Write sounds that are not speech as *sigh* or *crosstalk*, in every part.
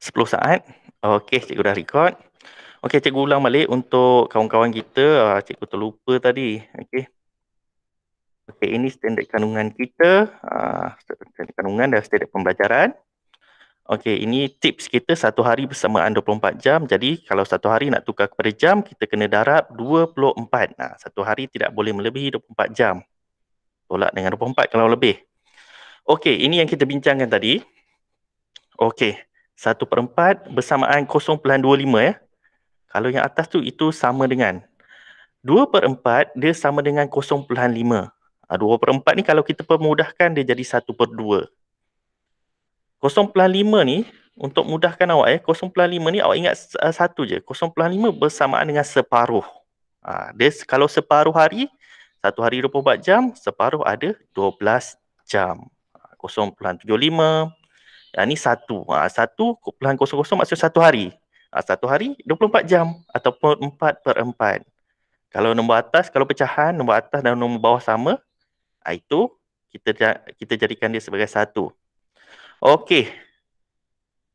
10 saat. Okey, cikgu dah record. Okey, cikgu ulang balik untuk kawan-kawan kita. Ah, cikgu terlupa tadi. Okey. Okey, ini standard kandungan kita. Ah, standard kandungan dan standard pembelajaran. Okey, ini tips kita satu hari bersamaan 24 jam. Jadi, kalau satu hari nak tukar kepada jam, kita kena darab 24. Nah, satu hari tidak boleh melebihi 24 jam. Tolak dengan 24 kalau lebih. Okey, ini yang kita bincangkan tadi. Okey, 1 per 4 bersamaan 0.25 ya. Kalau yang atas tu itu sama dengan. 2 per 4 dia sama dengan 0.5. 2 ha, per 4 ni kalau kita permudahkan dia jadi 1 per 2. 0.5 ni untuk mudahkan awak ya. 0.5 ni awak ingat uh, satu je. 0.5 bersamaan dengan separuh. Ha, dia kalau separuh hari, satu hari 24 jam, separuh ada 12 jam. 0.75, ha, Ha, ni satu. Ha, satu kumpulan kosong-kosong maksud satu hari. Ha, satu hari 24 jam ataupun 4 per 4. Kalau nombor atas, kalau pecahan nombor atas dan nombor bawah sama, ha, itu kita kita jadikan dia sebagai satu. Okey.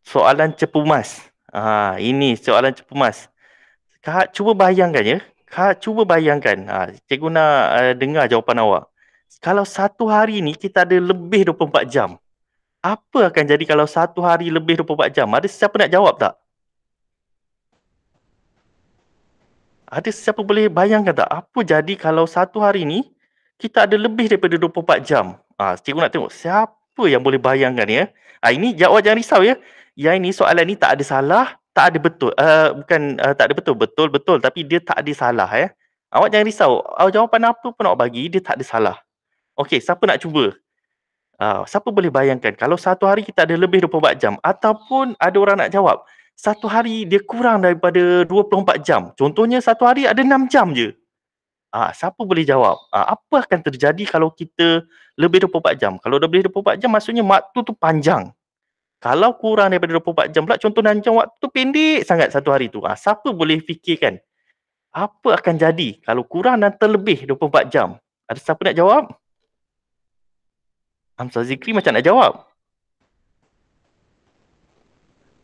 Soalan cepu mas. Ha, ini soalan cepu mas. Kak cuba bayangkan ya. Kak cuba bayangkan. Ha, cikgu nak uh, dengar jawapan awak. Kalau satu hari ni kita ada lebih 24 jam apa akan jadi kalau satu hari lebih 24 jam? Ada siapa nak jawab tak? Ada siapa boleh bayangkan tak apa jadi kalau satu hari ni kita ada lebih daripada 24 jam? Ah, ha, cikgu nak tengok siapa yang boleh bayangkan ya? ha, ini jawab jangan risau ya. Ya ini soalan ni tak ada salah, tak ada betul. Uh, bukan uh, tak ada betul, betul betul tapi dia tak ada salah ya. Awak jangan risau. Awak ah, jawapan apa pun awak bagi, dia tak ada salah. Okey, siapa nak cuba? Uh, siapa boleh bayangkan kalau satu hari kita ada lebih 24 jam ataupun ada orang nak jawab satu hari dia kurang daripada 24 jam. Contohnya satu hari ada 6 jam je. Uh, siapa boleh jawab? Uh, apa akan terjadi kalau kita lebih 24 jam? Kalau lebih 24 jam maksudnya waktu tu panjang. Kalau kurang daripada 24 jam pula contoh 6 jam waktu tu pendek sangat satu hari tu. Uh, siapa boleh fikirkan apa akan jadi kalau kurang dan terlebih 24 jam? Ada siapa nak jawab? Hamzah Zikri macam nak jawab.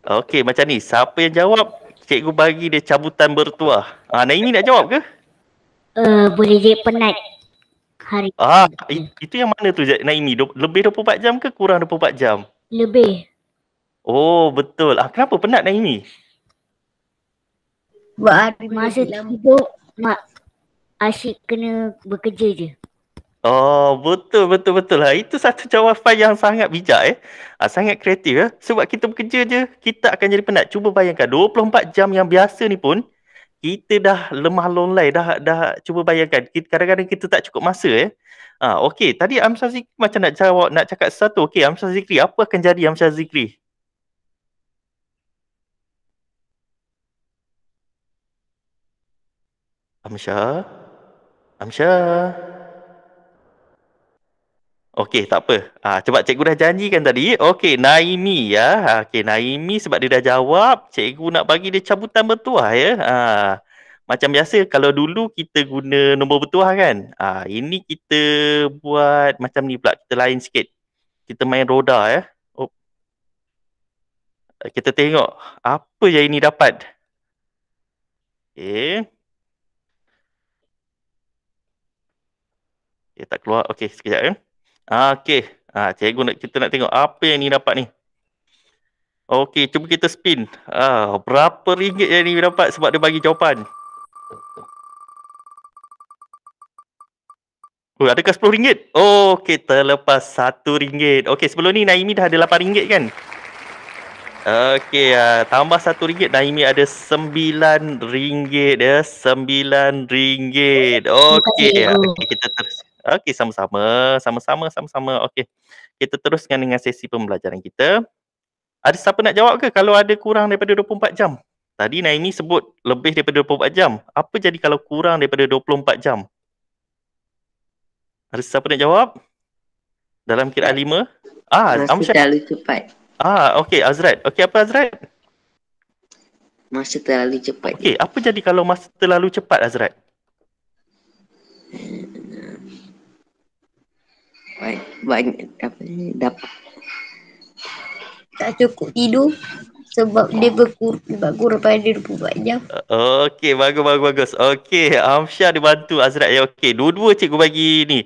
Okey, macam ni. Siapa yang jawab, cikgu bagi dia cabutan bertuah. Ah, Naini nak jawab ke? Uh, boleh jadi penat hari ah, i- Itu yang mana tu Naini? Du- lebih 24 jam ke kurang 24 jam? Lebih. Oh, betul. Ah, kenapa penat Naini? Sebab masa tidur, mak asyik kena bekerja je. Oh, betul, betul, betul lah. Itu satu jawapan yang sangat bijak eh. Ha, sangat kreatif ya. Eh? Sebab kita bekerja je, kita akan jadi penat. Cuba bayangkan, 24 jam yang biasa ni pun, kita dah lemah lonlai, dah dah cuba bayangkan. Kadang-kadang kita tak cukup masa eh. Ha, ah, okay, tadi Amsa Zikri macam nak jawab, nak cakap satu Okay, Amsa Zikri, apa akan jadi Amsa Zikri? Amsha? Amsha? Amsha? Okey, tak apa. Ah, sebab cikgu dah janjikan tadi. Okey, Naimi ya. Ah, okey, Naimi sebab dia dah jawab, cikgu nak bagi dia cabutan bertuah ya. Ah, macam biasa kalau dulu kita guna nombor bertuah kan. Ah, ini kita buat macam ni pula. Kita lain sikit. Kita main roda ya. Oh. Kita tengok apa yang ini dapat. Okey. Okay, tak keluar. Okey, sekejap ya. Eh. Okey. Ha, cikgu nak, kita nak tengok apa yang ni dapat ni. Okey, cuba kita spin. Ah, berapa ringgit yang ni dapat sebab dia bagi jawapan? Oh, adakah RM10? okey, terlepas RM1. Okey, sebelum ni Naimi dah ada RM8 kan? Okey, uh, tambah RM1. Naimi ada sembilan ringgit. ya. sembilan ringgit. Okey, okay, kita terus. Okey, sama-sama. Sama-sama, sama-sama. Okey. Kita teruskan dengan sesi pembelajaran kita. Ada siapa nak jawab ke kalau ada kurang daripada 24 jam? Tadi Naimi sebut lebih daripada 24 jam. Apa jadi kalau kurang daripada 24 jam? Ada siapa nak jawab? Dalam kira ya. lima? Ah, Masa terlalu cepat. Ah, okey Azrat. Okey, apa Azrat? Masa terlalu cepat. Okey, apa jadi kalau masa terlalu cepat Azrat? Baik, banyak apa ni dapat. Tak cukup tidur sebab dia berkur berkur pada 24 jam. Okey, bagus bagus bagus. Okey, Amsha dibantu Azra ya. Okey, dua-dua cikgu bagi ni.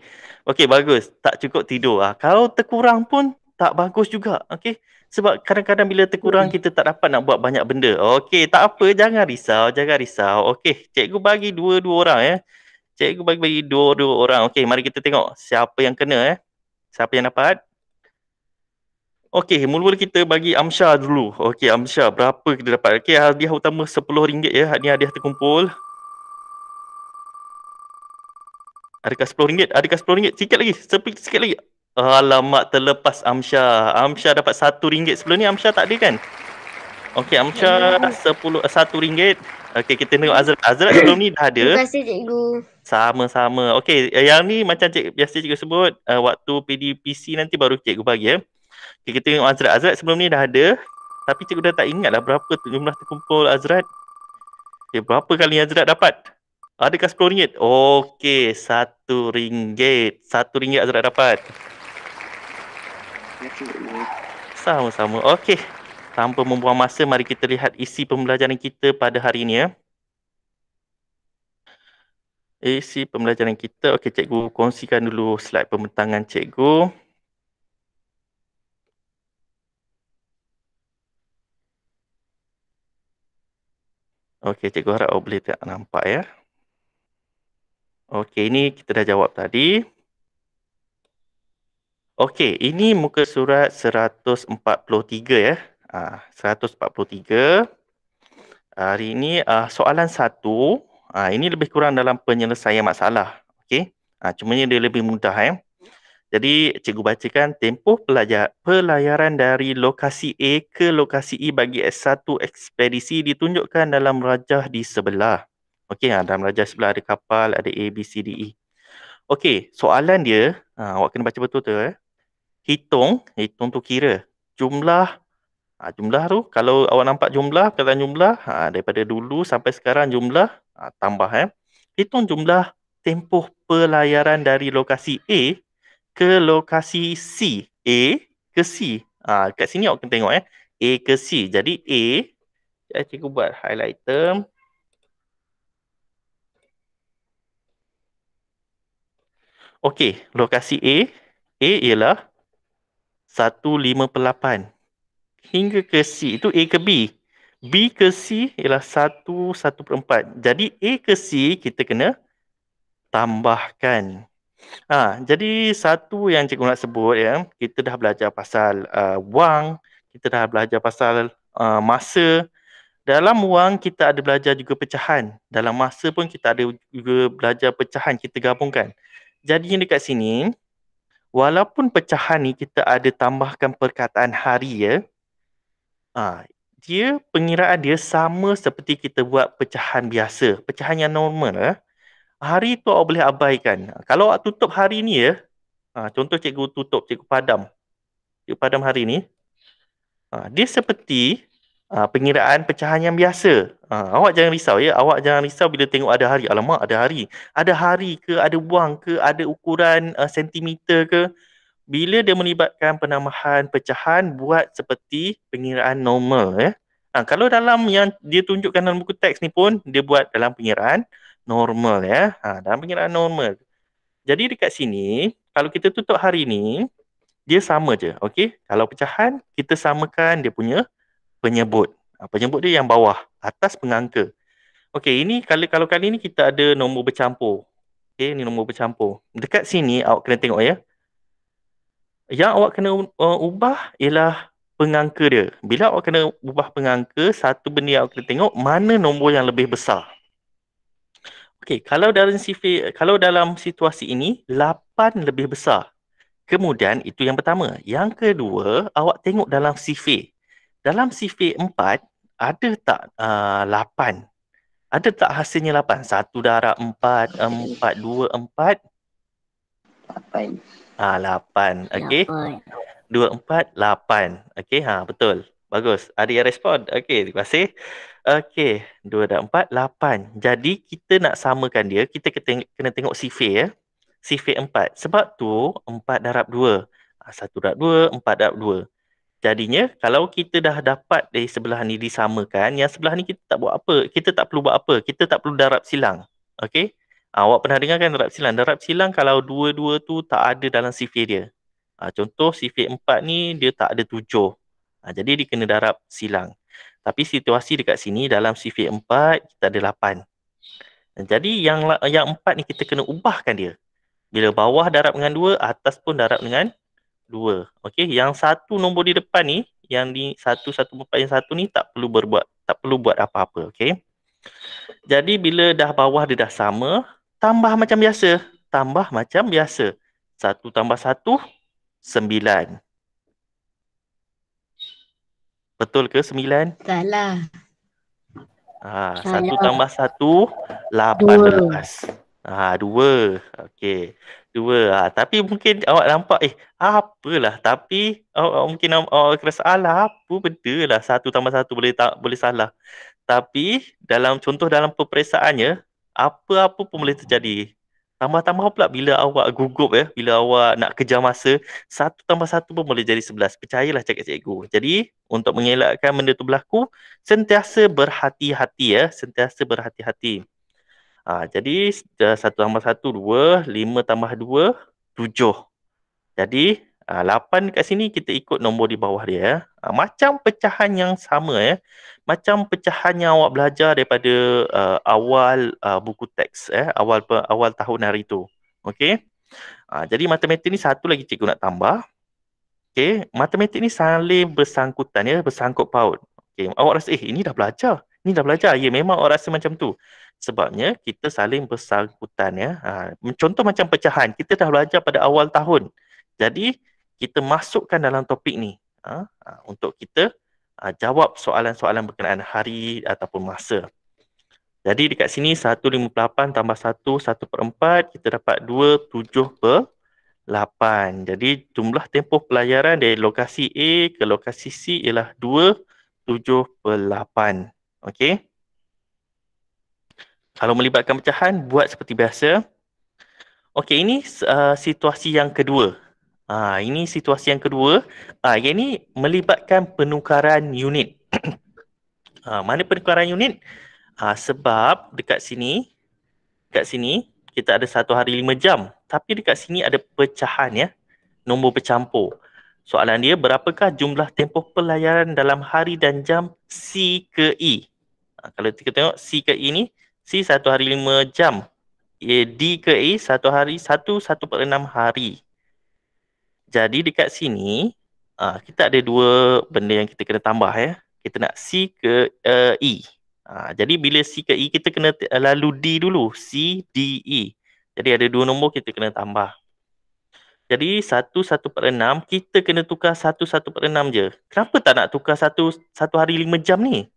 Okey, bagus. Tak cukup tidur. Ha, kalau terkurang pun tak bagus juga. Okey. Sebab kadang-kadang bila terkurang kita tak dapat nak buat banyak benda. Okey, tak apa, jangan risau, jangan risau. Okey, cikgu bagi dua-dua orang ya. Cikgu bagi bagi dua-dua orang. Okey, mari kita tengok siapa yang kena eh. Siapa yang dapat? Okey, mula-mula kita bagi Amsha dulu. Okey, Amsha, berapa kita dapat? Okey, hadiah utama RM10 ya. Ini hadiah terkumpul. Adakah RM10? Adakah RM10? Sikit lagi. Sikit lagi. Alamak, terlepas Amsha. Amsha dapat RM1 sebelum ni. Amsha tak ada kan? Okey, Amca ya, ya. sepuluh eh, satu ringgit. Okey, kita tengok Azra Azra sebelum ni dah ada. Terima kasih cikgu. Sama-sama. Okey, eh, yang ni macam cik biasa cikgu sebut uh, waktu PDPC nanti baru cikgu bagi ya. Eh. Okey, kita tengok Azra Azra sebelum ni dah ada. Tapi cikgu dah tak ingat dah berapa jumlah terkumpul Azra. Okey, berapa kali Azra dapat? Adakah sepuluh ringgit? Okey, satu ringgit. Satu ringgit Azra dapat. Sama-sama. Okey, tanpa membuang masa mari kita lihat isi pembelajaran kita pada hari ini ya. Isi pembelajaran kita. Okey cikgu kongsikan dulu slide pembentangan cikgu. Okey cikgu harap awak boleh tak nampak ya. Okey ini kita dah jawab tadi. Okey, ini muka surat 143 ya. Ah, 143. Hari ini ah, soalan satu. Ah, ini lebih kurang dalam penyelesaian masalah. Okey. Ah, cuma dia lebih mudah. Eh. Jadi cikgu bacakan tempoh pelajar pelayaran dari lokasi A ke lokasi E bagi S1 ekspedisi ditunjukkan dalam rajah di sebelah. Okey, ha, dalam rajah sebelah ada kapal, ada A, B, C, D, E. Okey, soalan dia, ha, awak kena baca betul tu. Eh. Hitung, hitung tu kira jumlah Ha, jumlah tu, kalau awak nampak jumlah, perkataan jumlah, ha, daripada dulu sampai sekarang jumlah, ha, tambah eh. Hitung jumlah tempoh pelayaran dari lokasi A ke lokasi C. A ke C. Ha, kat sini awak kena tengok eh. A ke C. Jadi A, saya cikgu buat highlight term. Okey, lokasi A. A ialah 158 hingga ke C itu A ke B. B ke C ialah 1 1/4. Jadi A ke C kita kena tambahkan. Ha, jadi satu yang cikgu nak sebut ya, kita dah belajar pasal uh, wang, kita dah belajar pasal uh, masa. Dalam wang kita ada belajar juga pecahan. Dalam masa pun kita ada juga belajar pecahan kita gabungkan. Jadi dekat sini walaupun pecahan ni kita ada tambahkan perkataan hari ya, Ah, dia pengiraan dia sama seperti kita buat pecahan biasa, pecahan yang normal eh. Hari tu awak boleh abaikan. Kalau awak tutup hari ni ya. Ah, contoh cikgu tutup, cikgu padam. Cikgu padam hari ni. Ah, dia seperti ah, pengiraan pecahan yang biasa. Ah, awak jangan risau ya. Awak jangan risau bila tengok ada hari. Alamak, ada hari. Ada hari ke, ada buang ke, ada ukuran eh, sentimeter ke bila dia melibatkan penambahan pecahan buat seperti pengiraan normal ya. Ha, kalau dalam yang dia tunjukkan dalam buku teks ni pun dia buat dalam pengiraan normal ya. Ha, dalam pengiraan normal. Jadi dekat sini kalau kita tutup hari ni dia sama je. Okey. Kalau pecahan kita samakan dia punya penyebut. Ha, penyebut dia yang bawah atas pengangka. Okey, ini kalau kalau kali ni kita ada nombor bercampur. Okey, ni nombor bercampur. Dekat sini awak kena tengok ya yang awak kena uh, ubah ialah pengangka dia. Bila awak kena ubah pengangka, satu benda yang awak kena tengok mana nombor yang lebih besar. Okey, kalau dalam sifir, kalau dalam situasi ini 8 lebih besar. Kemudian itu yang pertama. Yang kedua, awak tengok dalam sifir. Dalam sifir 4 ada tak uh, 8? Ada tak hasilnya 8? Satu darab 4, 4, 2, 4? Ah ha, 8. Okey. empat lapan, Okey, ha betul. Bagus. Ada yang respon. Okey, terima kasih. Okey, 2 dan 4 8. Jadi kita nak samakan dia, kita kena tengok sifir ya. Sifir empat. Sebab tu empat darab dua. Ha, ah, 1 darab dua empat darab dua. Jadinya kalau kita dah dapat dari sebelah ni disamakan, yang sebelah ni kita tak buat apa. Kita tak perlu buat apa. Kita tak perlu darab silang. Okey. Ah, awak pernah dengar kan darab silang? Darab silang kalau dua-dua tu tak ada dalam sifir dia. Ha, contoh sifir empat ni dia tak ada tujuh. Ha, jadi dia kena darab silang. Tapi situasi dekat sini dalam sifir empat kita ada lapan. Jadi yang yang empat ni kita kena ubahkan dia. Bila bawah darab dengan dua, atas pun darab dengan dua. Okey, yang satu nombor di depan ni, yang di satu, satu, empat, yang satu ni tak perlu berbuat, tak perlu buat apa-apa. Okey. Jadi bila dah bawah dia dah sama, tambah macam biasa. Tambah macam biasa. Satu tambah satu, sembilan. Betul ke sembilan? Salah. Ha, Salah. Satu tambah satu, lapan belas. Ha, ah, dua. Okey. Dua. Ha, tapi mungkin awak nampak, eh, apalah. Tapi awak, awak mungkin awak rasa, salah. apa benda lah. Satu tambah satu boleh tak boleh salah. Tapi dalam contoh dalam peperiksaannya, apa-apa pun boleh terjadi. Tambah-tambah pula bila awak gugup ya, bila awak nak kejar masa, satu tambah satu pun boleh jadi sebelas. Percayalah cakap cikgu. Jadi, untuk mengelakkan benda tu berlaku, sentiasa berhati-hati ya, sentiasa berhati-hati. Ha, jadi, satu tambah satu, dua, lima tambah dua, tujuh. Jadi, Ha, ah, 8 kat sini kita ikut nombor di bawah dia. Ya. Ha, macam pecahan yang sama. ya, Macam pecahan yang awak belajar daripada uh, awal uh, buku teks. Ya. Awal awal tahun hari tu. Okay? Ha, jadi matematik ni satu lagi cikgu nak tambah. Okay? Matematik ni saling bersangkutan, ya, bersangkut paut. Okay, awak rasa, eh ini dah belajar. Ini dah belajar. Ya, memang awak rasa macam tu. Sebabnya kita saling bersangkutan. Ya. Ha, contoh macam pecahan. Kita dah belajar pada awal tahun. Jadi kita masukkan dalam topik ni ha, ha, untuk kita ha, jawab soalan-soalan berkenaan hari ataupun masa. Jadi dekat sini 158 tambah 1, 1 4, kita dapat 2, 7 8. Jadi jumlah tempoh pelayaran dari lokasi A ke lokasi C ialah 2, 7 8. Okey. Kalau melibatkan pecahan, buat seperti biasa. Okey, ini uh, situasi yang kedua. Ha, ini situasi yang kedua. Ha, yang ini melibatkan penukaran unit. *clears throat* ha, mana penukaran unit? Ha, sebab dekat sini, dekat sini kita ada satu hari lima jam. Tapi dekat sini ada pecahan ya. Nombor bercampur. Soalan dia, berapakah jumlah tempoh pelayaran dalam hari dan jam C ke E? Ha, kalau kita tengok C ke E ni, C satu hari lima jam. D ke E satu hari, satu, satu per enam hari. Jadi dekat sini uh, kita ada dua benda yang kita kena tambah ya. Kita nak C ke uh, E. Uh, jadi bila C ke E kita kena eh, lalu D dulu. C, D, E. Jadi ada dua nombor kita kena tambah. Jadi per 1146 kita kena tukar per 1146 je. Kenapa tak nak tukar satu satu hari 5 jam ni?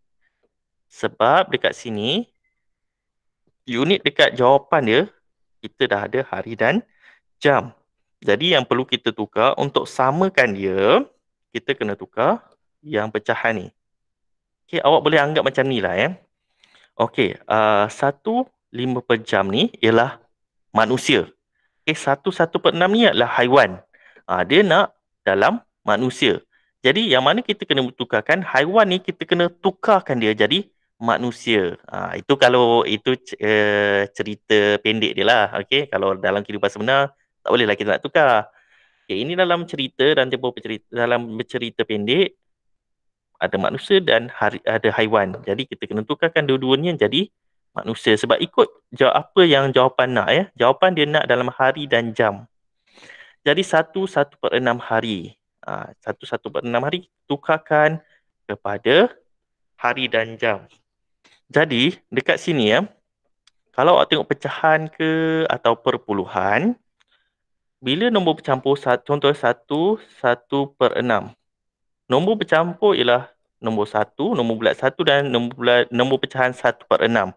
Sebab dekat sini unit dekat jawapan dia kita dah ada hari dan jam. Jadi yang perlu kita tukar untuk samakan dia, kita kena tukar yang pecahan ni. Okay, awak boleh anggap macam ni lah ya. Eh. Okey, uh, satu lima per jam ni ialah manusia. Okay, satu satu per enam ni ialah haiwan. Uh, dia nak dalam manusia. Jadi yang mana kita kena tukarkan haiwan ni kita kena tukarkan dia jadi manusia. Ha, itu kalau itu uh, cerita pendek dia lah. Okay? Kalau dalam kehidupan sebenar tak bolehlah kita nak tukar. Okay, ini dalam cerita dan tempoh cerita dalam bercerita pendek ada manusia dan hari, ada haiwan. Jadi kita kena tukarkan dua-duanya jadi manusia sebab ikut jawab apa yang jawapan nak ya. Jawapan dia nak dalam hari dan jam. Jadi satu satu per enam hari. Ha, satu satu per enam hari tukarkan kepada hari dan jam. Jadi dekat sini ya, kalau awak tengok pecahan ke atau perpuluhan, bila nombor bercampur satu, contoh satu, satu per enam. Nombor bercampur ialah nombor satu, nombor bulat satu dan nombor, bulat, nombor pecahan satu per enam.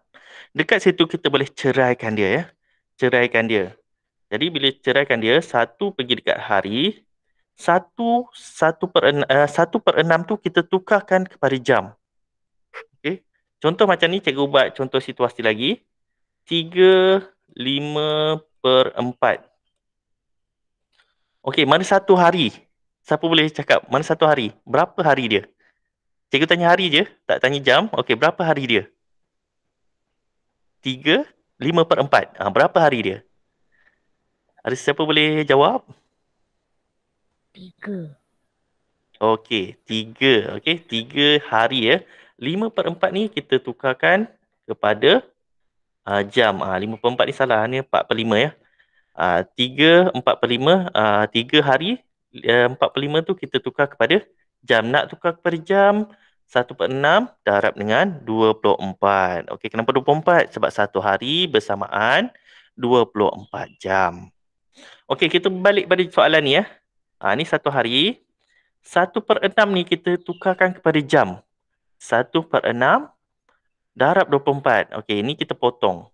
Dekat situ kita boleh ceraikan dia ya. Ceraikan dia. Jadi bila ceraikan dia, satu pergi dekat hari, satu, satu per, enam, uh, eh, satu per enam tu kita tukarkan kepada jam. Okay. Contoh macam ni, cikgu buat contoh situasi lagi. Tiga, lima per empat. Okey, mana satu hari? Siapa boleh cakap mana satu hari? Berapa hari dia? Cikgu tanya hari je, tak tanya jam. Okey, berapa hari dia? Tiga, lima per empat. Ha, berapa hari dia? Ada siapa boleh jawab? Tiga. Okey, tiga. Okey, tiga hari ya. Lima per empat ni kita tukarkan kepada uh, jam. Ah, lima ha, per empat ni salah. Ni empat per lima ya. Ah, tiga empat per lima ah, tiga hari, ya, empat per lima tu kita tukar kepada jam. Nak tukar per jam, satu per enam darab dengan dua puluh empat. Okey, kenapa dua puluh empat Sebab satu hari bersamaan dua puluh empat jam. Okey, kita balik pada soalan ni ya. Ha, ni 1 hari, satu per enam ni kita tukarkan kepada jam. satu per enam darab dua puluh empat. Okey, ni kita potong.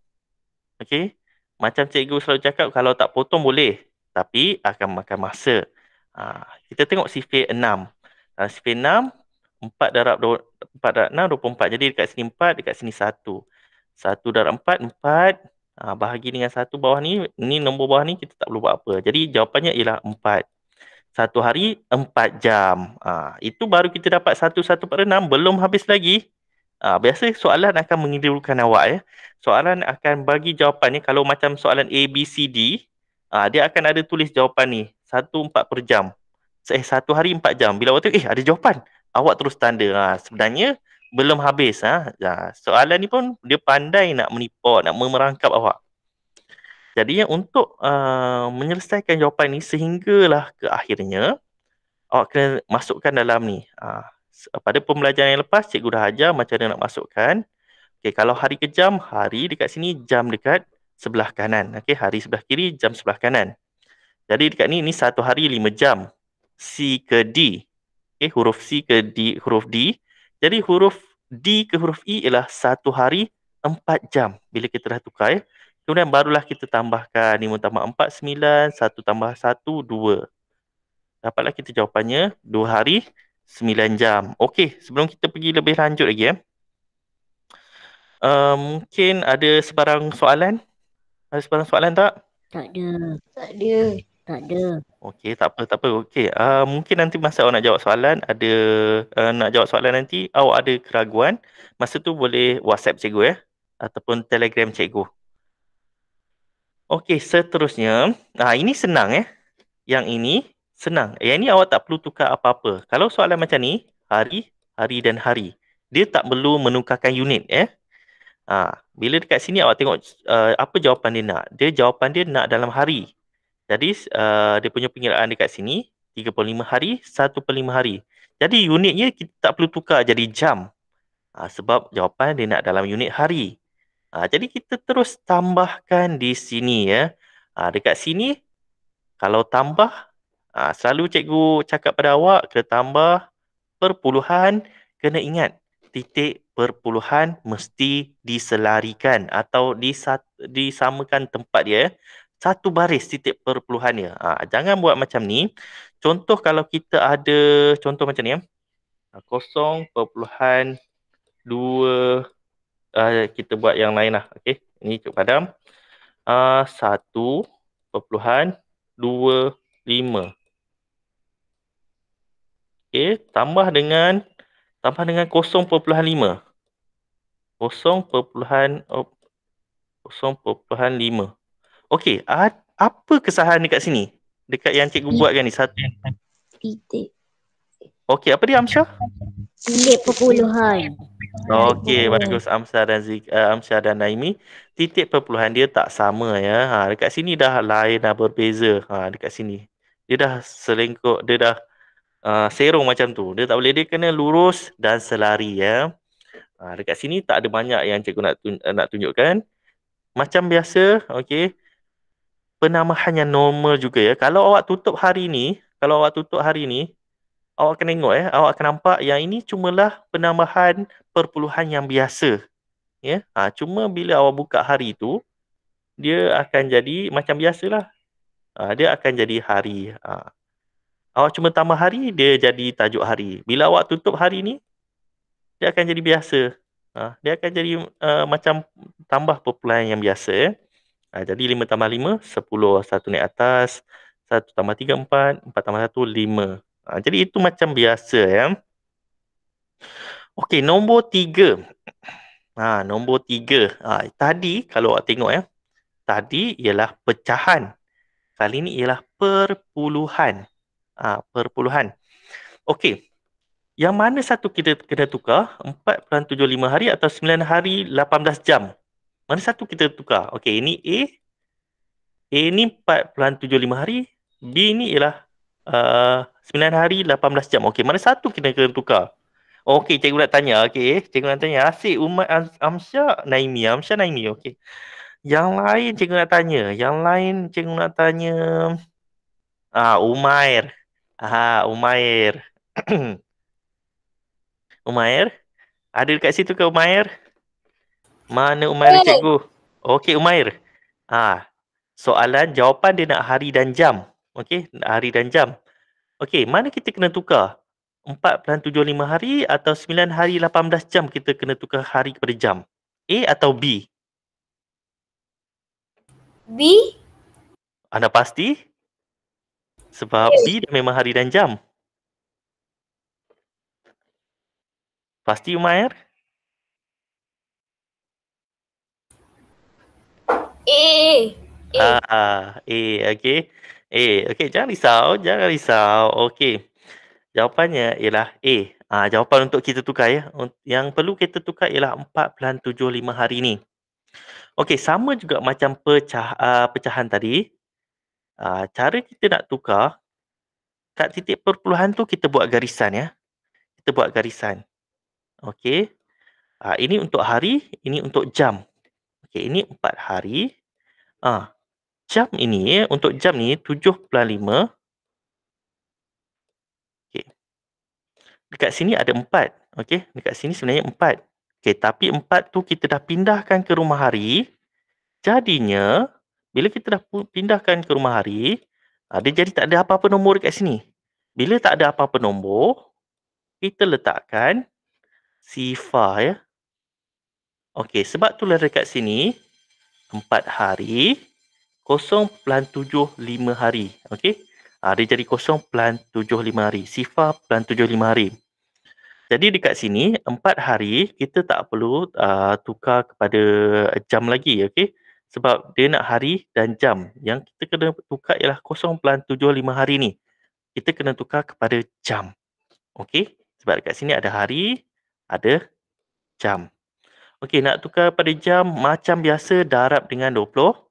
Okey macam cikgu selalu cakap kalau tak potong boleh tapi akan makan masa. Ha, kita tengok sifir 6. Dalam ha, sifir 6, 4 darab 4 darab 6, 24. Jadi dekat sini 4, dekat sini 1. 1 darab 4, 4. Ha, bahagi dengan satu bawah ni, ni nombor bawah ni kita tak perlu buat apa. Jadi jawapannya ialah 4. Satu hari, 4 jam. Ha, itu baru kita dapat satu, satu, per enam. Belum habis lagi. Ah biasa soalan akan mengidurkan awak ya. Soalan akan bagi jawapan ni kalau macam soalan A B C D ah dia akan ada tulis jawapan ni Satu empat per jam. Eh satu hari empat jam. Bila waktu eh ada jawapan. Awak terus tanda. Ha, sebenarnya belum habis ah. Ha. soalan ni pun dia pandai nak menipu, nak memerangkap awak. Jadi ya, untuk uh, menyelesaikan jawapan ni sehinggalah ke akhirnya awak kena masukkan dalam ni. Ah pada pembelajaran yang lepas cikgu dah ajar macam mana nak masukkan. Okey kalau hari ke jam, hari dekat sini, jam dekat sebelah kanan. Okey hari sebelah kiri, jam sebelah kanan. Jadi dekat ni ni satu hari lima jam. C ke D. Okey huruf C ke D, huruf D. Jadi huruf D ke huruf E ialah satu hari empat jam bila kita dah tukar. Eh. Kemudian barulah kita tambahkan lima tambah empat sembilan satu tambah 1, 2. Dapatlah kita jawapannya dua hari Sembilan jam. Okey, sebelum kita pergi lebih lanjut lagi Eh. Uh, mungkin ada sebarang soalan? Ada sebarang soalan tak? Tak ada. Tak ada. Tak ada. Okey, tak apa, tak apa. Okey, uh, mungkin nanti masa awak nak jawab soalan, ada uh, nak jawab soalan nanti, awak ada keraguan, masa tu boleh WhatsApp cikgu ya. Eh? Ataupun Telegram cikgu. Okey, seterusnya. Uh, ini senang eh. Yang ini, Senang. Eh, yang ini awak tak perlu tukar apa-apa. Kalau soalan macam ni, hari, hari dan hari. Dia tak perlu menukarkan unit eh. Ha, bila dekat sini awak tengok uh, apa jawapan dia nak. Dia jawapan dia nak dalam hari. Jadi uh, dia punya pengiraan dekat sini 3.5 hari, 1.5 hari. Jadi unitnya kita tak perlu tukar jadi jam. Ha, sebab jawapan dia nak dalam unit hari. Ha, jadi kita terus tambahkan di sini ya. Ha, dekat sini kalau tambah Ha, selalu cikgu cakap pada awak, kena tambah perpuluhan, kena ingat titik perpuluhan mesti diselarikan atau disat, disamakan tempat dia. Ya. Satu baris titik perpuluhan dia. Ha, jangan buat macam ni. Contoh kalau kita ada, contoh macam ni ya. Ha, kosong perpuluhan dua, uh, kita buat yang lain lah. Okay. Ini cukup padam. Ha, satu perpuluhan dua lima. Okey, tambah dengan tambah dengan 0.5. 0.5 0.5 Okey, apa kesalahan dekat sini? Dekat yang cikgu buat kan ni satu yang Okey, apa dia Amsyah? Titik perpuluhan. Okey, bagus Amsyah dan Zik, uh, eh, Amsyah dan Naimi. Titik perpuluhan dia tak sama ya. Ha, dekat sini dah lain dah berbeza. Ha, dekat sini. Dia dah selengkok, dia dah Ah, serong macam tu. Dia tak boleh dia kena lurus dan selari ya. Uh, dekat sini tak ada banyak yang cikgu nak tun- nak tunjukkan. Macam biasa, okey. Penambahan yang normal juga ya. Kalau awak tutup hari ni, kalau awak tutup hari ni, awak akan tengok ya, awak akan nampak yang ini cumalah penambahan perpuluhan yang biasa. Ya. Ha, cuma bila awak buka hari tu, dia akan jadi macam biasalah. Ha, dia akan jadi hari. Ha. Awak cuma tambah hari, dia jadi tajuk hari. Bila awak tutup hari ni, dia akan jadi biasa. Ha, dia akan jadi uh, macam tambah perpuluhan yang biasa. Ha, jadi 5 tambah 5, 10. 1 naik atas, 1 tambah 3, 4. 4 tambah 1, 5. Ha, jadi itu macam biasa ya. Okey, nombor 3. Ha, nombor 3. Ha, tadi kalau awak tengok ya. Tadi ialah pecahan. Kali ini ialah perpuluhan uh, perpuluhan. Okey. Yang mana satu kita kena tukar? 4.75 hari atau 9 hari 18 jam? Mana satu kita tukar? Okey, ini A. A ni 4.75 hari. B ni ialah uh, ah, 9 hari 18 jam. Okey, mana satu kita kena tukar? Okey, cikgu nak tanya. Okey, cikgu nak tanya. Asyik Umat Am- Amsyah Naimi. Amsyah Naimi, okey. Yang lain cikgu nak tanya. Yang lain cikgu nak tanya... Ah, Umair. Ah, Umair. *clears throat* Umair? Ada dekat situ ke Umair? Mana Umair hey. cikgu? Okey Umair. Ah. Ha, soalan jawapan dia nak hari dan jam. Okey, hari dan jam. Okey, mana kita kena tukar? 4.75 hari atau 9 hari 18 jam kita kena tukar hari kepada jam? A atau B? B? Anda pasti? Sebab B dia memang hari dan jam. Pasti Umair? A. A. Ah, ah, A, okay. A, okay. Jangan risau. Jangan risau. Okay. Jawapannya ialah A. Ah, jawapan untuk kita tukar ya. Yang perlu kita tukar ialah 4.75 hari ni. Okey, sama juga macam pecah, uh, pecahan tadi. Ah, cara kita nak tukar kat titik perpuluhan tu kita buat garisan ya. Kita buat garisan. Okey. Uh, ini untuk hari, ini untuk jam. Okey, ini empat hari. Ah, uh, jam ini ya, untuk jam ni 7.5. Okey. Dekat sini ada 4. Okey, dekat sini sebenarnya empat. Okey, tapi empat tu kita dah pindahkan ke rumah hari. Jadinya, bila kita dah pindahkan ke rumah hari, ah, dia jadi tak ada apa-apa nombor dekat sini. Bila tak ada apa-apa nombor, kita letakkan sifar ya. Okey, sebab tu lah dekat sini, 4 hari, 0.75 hari. Okey, ha, dia jadi 0.75 hari. Sifar 0.75 hari. Jadi dekat sini, 4 hari, kita tak perlu uh, tukar kepada jam lagi. Okey, sebab dia nak hari dan jam yang kita kena tukar ialah 0.75 hari ni kita kena tukar kepada jam okey sebab dekat sini ada hari ada jam okey nak tukar pada jam macam biasa darab dengan 24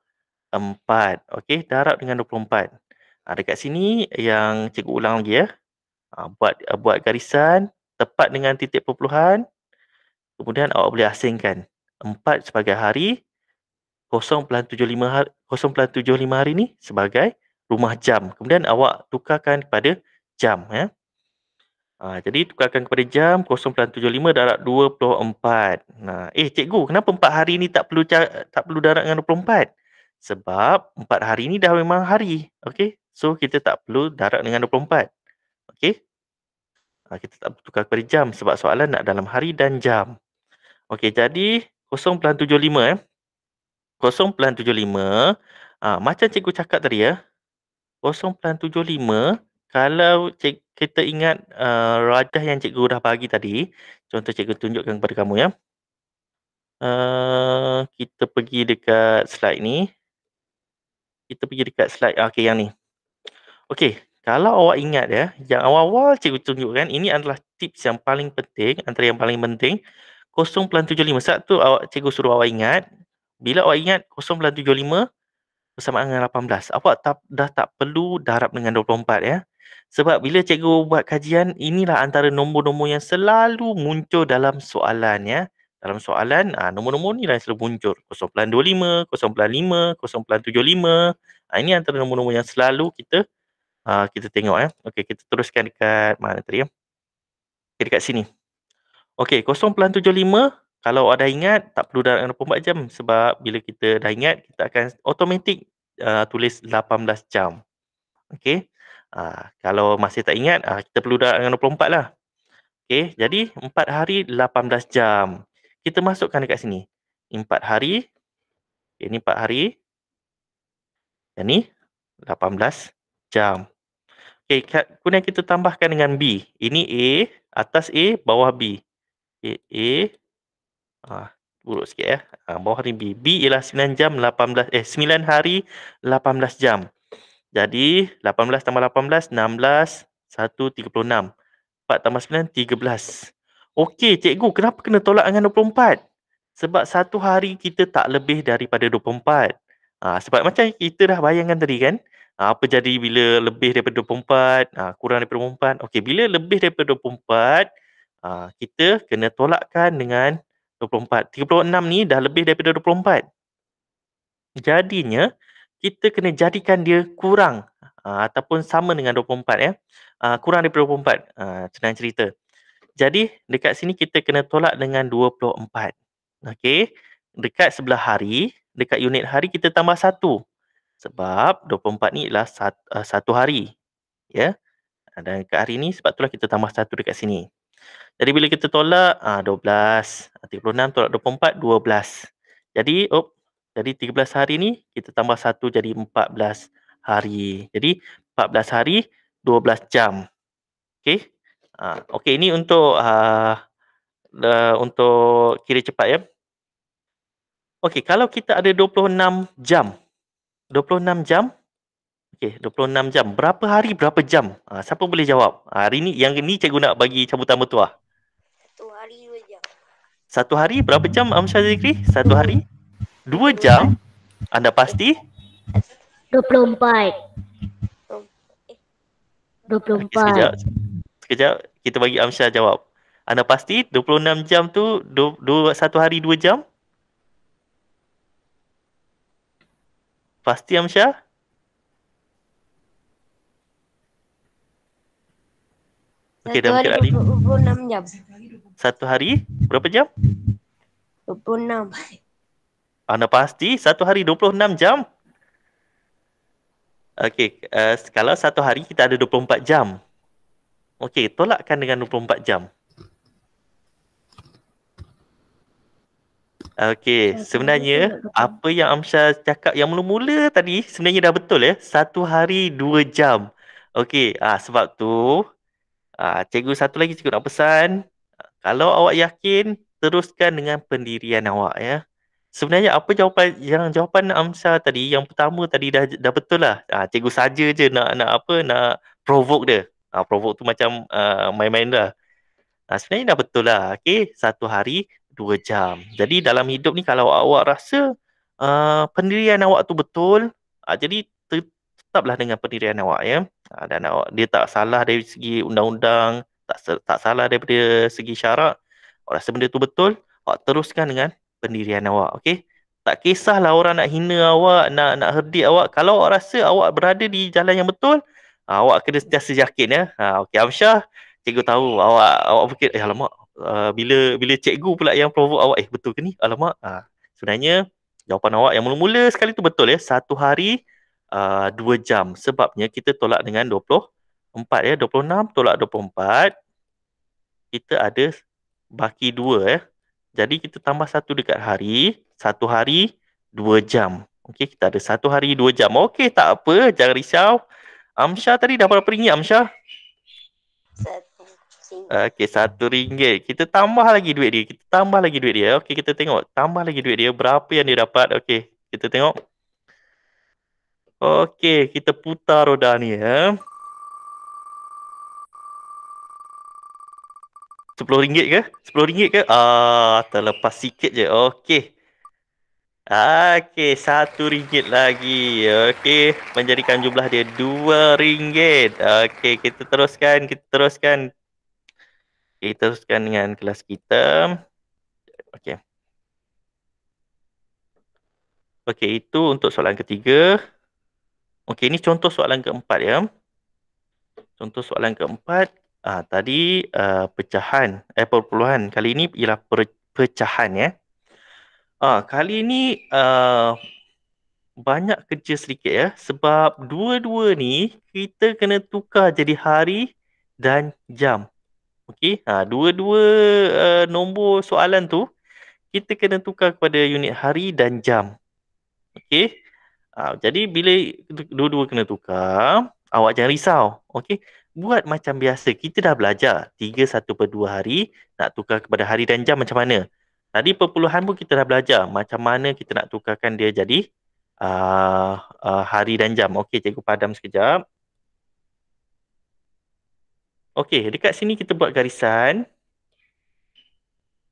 okey darab dengan 24 ha, dekat sini yang cikgu ulang lagi ya ha, buat buat garisan tepat dengan titik perpuluhan kemudian awak boleh asingkan 4 sebagai hari 0.75 hari 0.75 hari ni sebagai rumah jam. Kemudian awak tukarkan kepada jam ya. Ha, jadi tukarkan kepada jam 0.75 darab 24. Nah, eh cikgu kenapa 4 hari ni tak perlu tak perlu darab dengan 24? Sebab 4 hari ni dah memang hari. Okey. So kita tak perlu darab dengan 24. Okey. Ha, kita tak perlu tukar kepada jam sebab soalan nak dalam hari dan jam. Okey, jadi 0.75 eh. 0.75 ah macam cikgu cakap tadi ya 0.75 kalau cik, kita ingat uh, rajah yang cikgu dah bagi tadi contoh cikgu tunjukkan kepada kamu ya uh, kita pergi dekat slide ni kita pergi dekat slide ah, okey yang ni okey kalau awak ingat ya yang awal-awal cikgu tunjukkan ini adalah tips yang paling penting antara yang paling penting 0.75 satu awak cikgu suruh awak ingat bila awak ingat 0.75 bersama dengan 18, awak tak, dah tak perlu darab dengan 24 ya. Sebab bila cikgu buat kajian, inilah antara nombor-nombor yang selalu muncul dalam soalan ya. Dalam soalan, ah, nombor-nombor ni lah yang selalu muncul. 0.25, 0.5, 0.75. Ha, ini antara nombor-nombor yang selalu kita ha, kita tengok ya. Okey, kita teruskan dekat mana tadi ya. Okay, dekat sini. Okey, kalau ada ingat tak perlu dalam 24 jam sebab bila kita dah ingat kita akan otomatik uh, tulis 18 jam okey uh, kalau masih tak ingat uh, kita perlu dalam 24 lah okey jadi 4 hari 18 jam kita masukkan dekat sini 4 hari ini 4 hari yang ni 18 jam Okay, kemudian kita tambahkan dengan B. Ini A, atas A, bawah B. Okay, A, Ah, buruk sikit ya. Ah, bawah hari B. B ialah 9 jam 18 eh 9 hari 18 jam. Jadi 18 tambah 18 16 1 36. 4 tambah 9 13. Okey, cikgu kenapa kena tolak dengan 24? Sebab satu hari kita tak lebih daripada 24. Ah, sebab macam kita dah bayangkan tadi kan? Ah, apa jadi bila lebih daripada 24, ah, kurang daripada 24. Okey, bila lebih daripada 24, ah, kita kena tolakkan dengan 24. 36 ni dah lebih daripada 24. Jadinya, kita kena jadikan dia kurang uh, ataupun sama dengan 24 ya. Uh, kurang daripada 24, uh, ha, senang cerita. Jadi, dekat sini kita kena tolak dengan 24. Okey, dekat sebelah hari, dekat unit hari kita tambah 1. Sebab 24 ni ialah eh, satu, hari. Ya, dan dekat hari ni sebab itulah kita tambah 1 dekat sini. Jadi bila kita tolak uh, 12, 36 tolak 24, 12. Jadi op, oh, jadi 13 hari ni kita tambah 1 jadi 14 hari. Jadi 14 hari 12 jam. Okey. Uh, Okey ini untuk uh, uh, untuk kira cepat ya. Okey kalau kita ada 26 jam 26 jam Okey, 26 jam. Berapa hari, berapa jam? Ha, siapa boleh jawab? Ha, hari ni, yang ni cikgu nak bagi cabutan bertuah. Satu hari, dua jam. Satu hari, berapa jam Amsha? Zikri? Satu hari? Dua jam? Anda pasti? 24. 24. Eh. 24. Okay, sekejap. Sekejap, kita bagi Amsha jawab. Anda pasti 26 jam tu, du, du, satu hari, dua jam? Pasti Amsha? Pasti. Okey dah berapa hari? 26 jam. Satu hari berapa jam? 26. Anda ah, pasti satu hari 26 jam? Okey, uh, kalau satu hari kita ada 24 jam. Okey, tolakkan dengan 24 jam. Okey, sebenarnya apa yang Amsyar cakap yang mula-mula tadi sebenarnya dah betul ya. Eh? Satu hari dua jam. Okey, ah, sebab tu Uh, cikgu satu lagi cikgu nak pesan. Kalau awak yakin, teruskan dengan pendirian awak ya. Sebenarnya apa jawapan yang jawapan Amsa tadi yang pertama tadi dah dah betul lah. Ah cikgu saja je nak nak apa nak provoke dia. Ah provoke tu macam uh, main-main lah. Ha, sebenarnya dah betul lah. Okey, satu hari dua jam. Jadi dalam hidup ni kalau awak rasa uh, pendirian awak tu betul, ha, jadi tetaplah dengan pendirian awak ya. Ah, dan dia tak salah dari segi undang-undang tak tak salah daripada segi syarak awak rasa benda tu betul awak teruskan dengan pendirian awak okey tak kisahlah orang nak hina awak nak nak herdik awak kalau awak rasa awak berada di jalan yang betul ah, awak kena sentiasa yakin ya ha okey amsyah cikgu tahu awak awak fikir eh alamak uh, bila bila cikgu pula yang provoke awak eh betul ke ni alamak ha, sebenarnya jawapan awak yang mula-mula sekali tu betul ya satu hari uh, jam sebabnya kita tolak dengan 24 ya 26 tolak 24 kita ada baki dua ya jadi kita tambah satu dekat hari satu hari dua jam okey kita ada satu hari dua jam okey tak apa jangan risau Amsha tadi dah berapa ringgit Amsha? Okey, satu ringgit. Kita tambah lagi duit dia. Kita tambah lagi duit dia. Okey, kita tengok. Tambah lagi duit dia. Berapa yang dia dapat? Okey, kita tengok. Okey, kita putar roda ni ya. RM10 ke? RM10 ke? Ah, terlepas sikit je. Okey. Okey, satu ringgit lagi. Okey, menjadikan jumlah dia dua ringgit. Okey, kita teruskan, kita teruskan. Kita teruskan dengan kelas kita. Okey. Okey, itu untuk soalan ketiga. Okey, ini contoh soalan keempat ya. Contoh soalan keempat, ah, tadi uh, pecahan, eh perpuluhan. Kali ini ialah per, pecahan ya. Ah, kali ini uh, banyak kerja sedikit ya. Sebab dua-dua ni kita kena tukar jadi hari dan jam. Okey, ha, dua-dua uh, nombor soalan tu kita kena tukar kepada unit hari dan jam. Okey. Ha, jadi bila dua-dua kena tukar, awak jangan risau. Okey? Buat macam biasa. Kita dah belajar tiga satu per dua hari nak tukar kepada hari dan jam macam mana. Tadi perpuluhan pun kita dah belajar macam mana kita nak tukarkan dia jadi uh, uh, hari dan jam. Okey, cikgu padam sekejap. Okey, dekat sini kita buat garisan.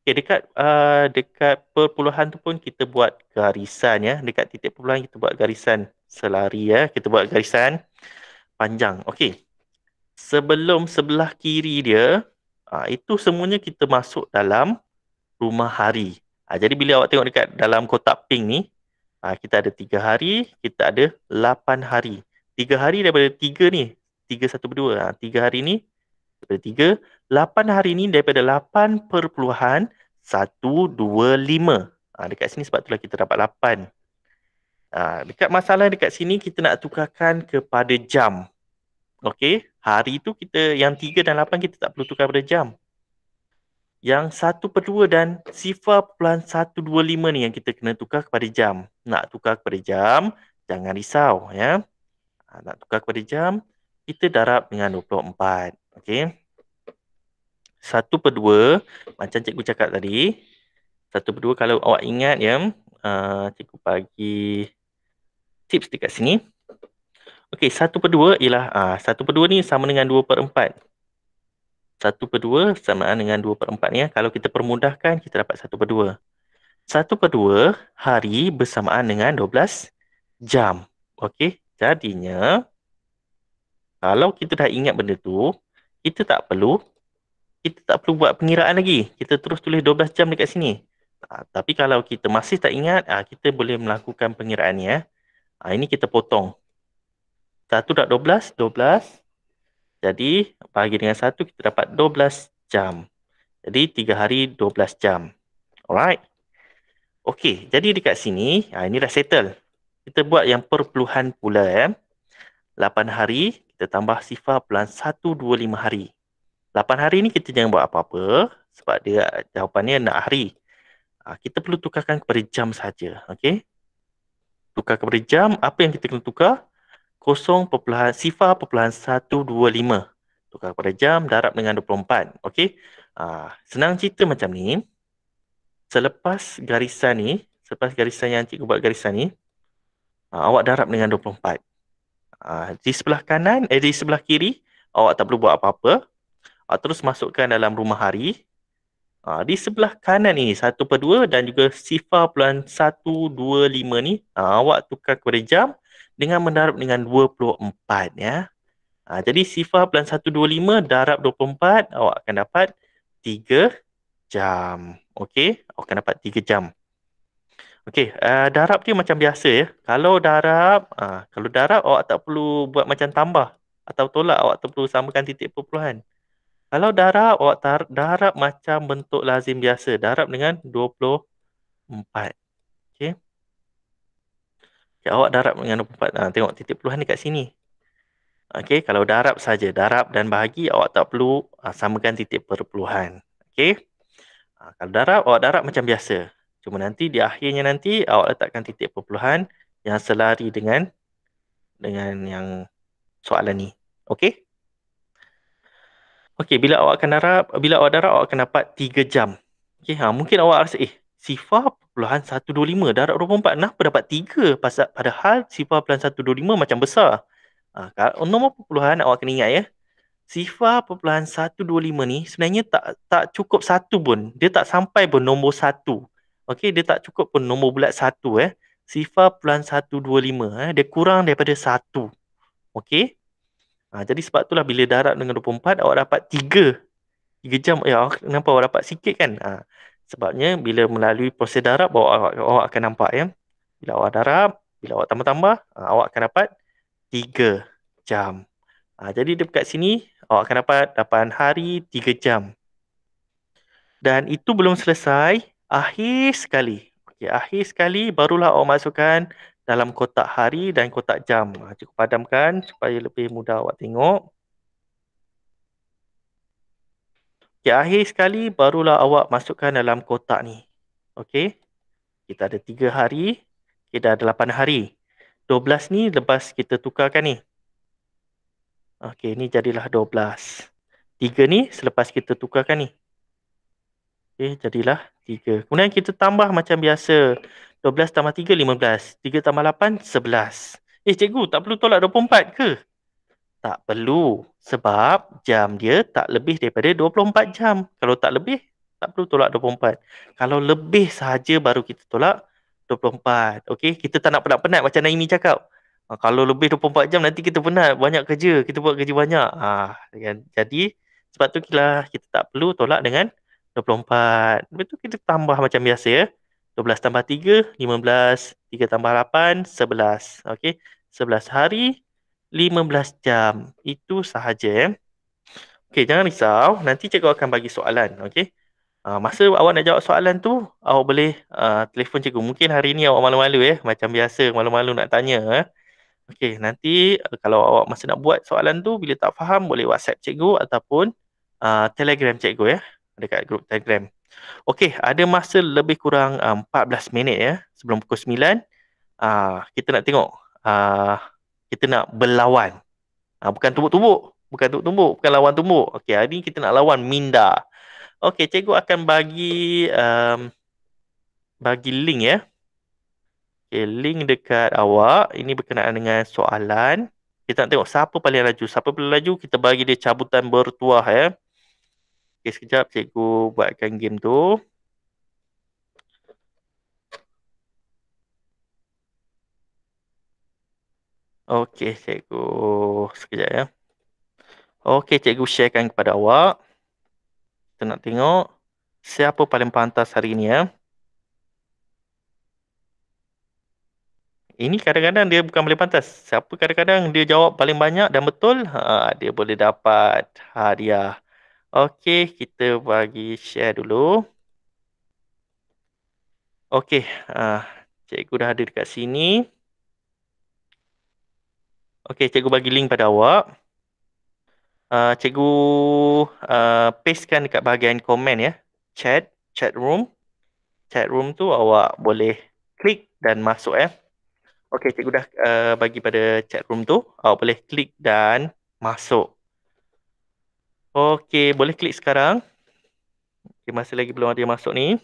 Okay, dekat uh, dekat perpuluhan tu pun kita buat garisan ya. Dekat titik perpuluhan kita buat garisan selari ya. Kita buat garisan panjang. Okey. Sebelum sebelah kiri dia, uh, itu semuanya kita masuk dalam rumah hari. Uh, jadi bila awak tengok dekat dalam kotak pink ni, uh, kita ada tiga hari, kita ada lapan hari. Tiga hari daripada tiga ni, tiga satu berdua. Uh, tiga hari ni daripada tiga, 8 hari ni daripada 8.125 ha, dekat sini sebab itulah kita dapat 8 ha, dekat masalah dekat sini kita nak tukarkan kepada jam Okey, hari tu kita yang 3 dan 8 kita tak perlu tukar kepada jam yang 1 per 2 dan sifar pulang 125 ni yang kita kena tukar kepada jam nak tukar kepada jam jangan risau ya ha, nak tukar kepada jam kita darab dengan 24 okey satu per dua macam cikgu cakap tadi satu per dua kalau awak ingat ya uh, cikgu bagi tips dekat sini Okey, satu per dua ialah uh, satu per dua ni sama dengan dua per empat satu per dua sama dengan dua per empat ni ya. kalau kita permudahkan kita dapat satu per dua satu per dua hari bersamaan dengan dua belas jam Okey, jadinya kalau kita dah ingat benda tu kita tak perlu kita tak perlu buat pengiraan lagi. Kita terus tulis 12 jam dekat sini. Ha, tapi kalau kita masih tak ingat, ha, kita boleh melakukan pengiraan ni. Ya. Ha, ini kita potong. 1 dah 12, 12. Jadi, bagi dengan 1, kita dapat 12 jam. Jadi, 3 hari 12 jam. Alright. Okey, jadi dekat sini, ha, ini dah settle. Kita buat yang perpuluhan pula. Ya. Eh. 8 hari, kita tambah sifar pulang 1, 2, 5 hari. 8 hari ni kita jangan buat apa-apa sebab dia jawapannya nak hari. Uh, kita perlu tukarkan kepada jam saja, okey? Tukar kepada jam, apa yang kita kena tukar? 0. sifar 0.125. Tukar kepada jam darab dengan 24, okey? Uh, senang cerita macam ni. Selepas garisan ni, selepas garisan yang cikgu buat garisan ni, uh, awak darab dengan 24. Uh, di sebelah kanan, eh di sebelah kiri, awak tak perlu buat apa-apa uh, terus masukkan dalam rumah hari. Uh, di sebelah kanan ni, satu per 2 dan juga sifar bulan satu dua lima ni, uh, awak tukar kepada jam dengan mendarab dengan dua puluh empat ya. Uh, jadi sifar bulan satu dua lima darab dua puluh empat awak akan dapat tiga jam. Okey, awak akan dapat tiga jam. Okey, uh, darab dia macam biasa ya. Kalau darab, uh, kalau darab awak tak perlu buat macam tambah atau tolak, awak tak perlu samakan titik perpuluhan. Kalau darab, awak tar, darab macam bentuk lazim biasa. Darab dengan 24. Okey. Okay, awak darab dengan 24. Ha, ah, tengok titik puluhan dekat sini. Okey, kalau darab saja, darab dan bahagi, awak tak perlu ha, samakan titik perpuluhan. Okey. Ha, kalau darab, awak darab macam biasa. Cuma nanti di akhirnya nanti awak letakkan titik perpuluhan yang selari dengan dengan yang soalan ni. Okey. Okey, bila awak akan darab, bila awak darab, awak akan dapat 3 jam. Okey, ha, mungkin awak rasa, eh, sifar puluhan 125, darab 24, kenapa dapat 3? Pasal, padahal sifar puluhan 125 macam besar. Ha, nombor puluhan, awak kena ingat ya. Sifar puluhan 125 ni sebenarnya tak tak cukup satu pun. Dia tak sampai pun nombor satu. Okey, dia tak cukup pun nombor bulat satu eh. Sifar puluhan 125, eh. dia kurang daripada satu. Okey, Ha, jadi sebab itulah bila darab dengan 24, awak dapat 3. 3 jam, ya kenapa awak dapat sikit kan? Ha, sebabnya bila melalui proses darab, awak, awak, akan nampak ya. Bila awak darab, bila awak tambah-tambah, ah, awak akan dapat 3 jam. Ha, jadi dekat sini, awak akan dapat 8 hari 3 jam. Dan itu belum selesai, akhir sekali. Okay, akhir sekali, barulah awak masukkan dalam kotak hari dan kotak jam. Ha, cukup padamkan supaya lebih mudah awak tengok. Okey, akhir sekali barulah awak masukkan dalam kotak ni. Okey. Kita ada tiga hari. Kita ada lapan hari. Dua belas ni lepas kita tukarkan ni. Okey, ni jadilah dua belas. Tiga ni selepas kita tukarkan ni. Okey, jadilah 3. Kemudian kita tambah macam biasa. 12 tambah 3, 15. 3 tambah 8, 11. Eh cikgu, tak perlu tolak 24 ke? Tak perlu. Sebab jam dia tak lebih daripada 24 jam. Kalau tak lebih, tak perlu tolak 24. Kalau lebih sahaja baru kita tolak 24. Okey, kita tak nak penat-penat macam Naimi cakap. Ha, kalau lebih 24 jam nanti kita penat, banyak kerja, kita buat kerja banyak. Ah, ha, kan? Jadi sebab tu kita, lah, kita tak perlu tolak dengan 24. Lepas tu kita tambah macam biasa ya. 12 tambah 3, 15. 3 tambah 8, 11. Okey. 11 hari, 15 jam. Itu sahaja ya. Okey, jangan risau. Nanti cikgu akan bagi soalan. Okey. Uh, ah, masa awak nak jawab soalan tu, awak boleh uh, telefon cikgu. Mungkin hari ni awak malu-malu ya. Macam biasa, malu-malu nak tanya. Eh. Ya. Okey, nanti uh, kalau awak masa nak buat soalan tu, bila tak faham, boleh WhatsApp cikgu ataupun uh, Telegram cikgu ya. Eh dekat grup Telegram. Okey, ada masa lebih kurang uh, ah, 14 minit ya sebelum pukul 9. Uh, ah, kita nak tengok uh, kita nak berlawan. Uh, bukan tumbuk-tumbuk, bukan tumbuk-tumbuk, bukan lawan tumbuk. Okey, hari ni kita nak lawan minda. Okey, cikgu akan bagi um, bagi link ya. Okay, link dekat awak. Ini berkenaan dengan soalan. Kita nak tengok siapa paling laju. Siapa paling laju, kita bagi dia cabutan bertuah ya. Eh. Okey sekejap cikgu buatkan game tu. Okey cikgu sekejap ya. Okey cikgu sharekan kepada awak. Kita nak tengok siapa paling pantas hari ini ya. Ini kadang-kadang dia bukan paling pantas. Siapa kadang-kadang dia jawab paling banyak dan betul, ha, dia boleh dapat hadiah. Okey, kita bagi share dulu. Okey, uh, ah, cikgu dah ada dekat sini. Okey, cikgu bagi link pada awak. Uh, cikgu uh, pastekan dekat bahagian komen ya. Chat, chat room. Chat room tu awak boleh klik dan masuk ya. Okey, cikgu dah uh, bagi pada chat room tu. Awak boleh klik dan masuk. Okey, boleh klik sekarang. Okay, masih lagi belum ada yang masuk ni.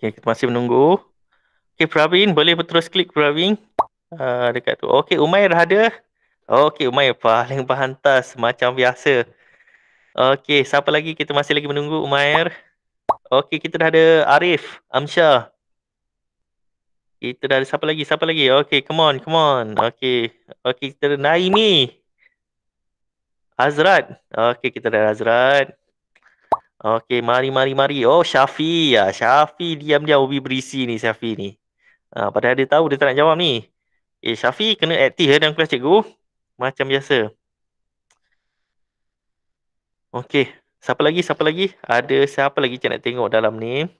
Okey, kita masih menunggu. Okey, Pravin, boleh terus klik Pravin. Uh, dekat tu. Okey, Umair dah ada. Okey, Umair paling berhantas macam biasa. Okey, siapa lagi kita masih lagi menunggu Umair. Okey, kita dah ada Arif, Amsha. Kita dah ada siapa lagi? Siapa lagi? Okey, come on, come on. Okey. Okey, kita ada Naimi. Hazrat. Okey, kita dah Hazrat. Okey, mari, mari, mari. Oh, Syafi. Ya, Syafi diam-diam ubi berisi ni, Syafi ni. Ha, padahal dia tahu dia tak nak jawab ni. Eh, Syafi kena aktif ya dalam kelas cikgu. Macam biasa. Okey, siapa lagi, siapa lagi? Ada siapa lagi cik nak tengok dalam ni?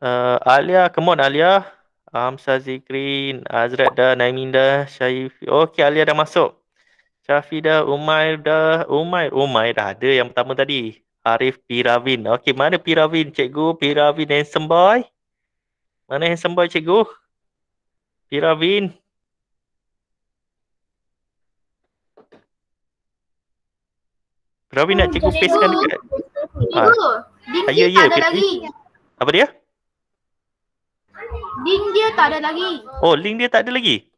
Uh, Alia, come on Alia. Amsa Zikrin, Azrat dan Naiminda, Syafi. Okey, Alia dah masuk. Syafida, Umair dah, Umair, Umair dah ada yang pertama tadi. Arif Piravin. Okey, mana Piravin cikgu? Piravin handsome boy? Mana handsome boy cikgu? Piravin? Piravin hmm, nak cikgu, paste kan dekat? Cikgu, ding ha. Ah, ya, dia ya, tak ada lagi. Apa dia? Link dia tak ada lagi. Oh, link dia tak ada lagi?